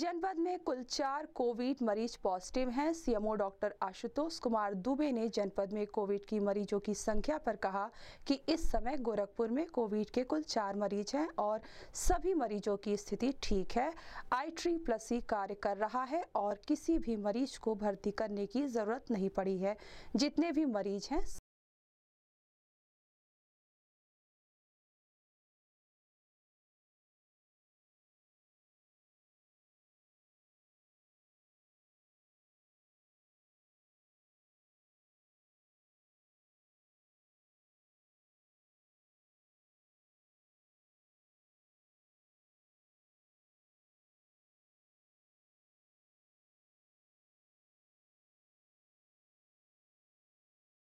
जनपद में कुल चार कोविड मरीज पॉजिटिव हैं सीएमओ डॉक्टर आशुतोष कुमार दुबे ने जनपद में कोविड की मरीजों की संख्या पर कहा कि इस समय गोरखपुर में कोविड के कुल चार मरीज हैं और सभी मरीजों की स्थिति ठीक है आई ट्री प्लस कार्य कर रहा है और किसी भी मरीज को भर्ती करने की ज़रूरत नहीं पड़ी है जितने भी मरीज हैं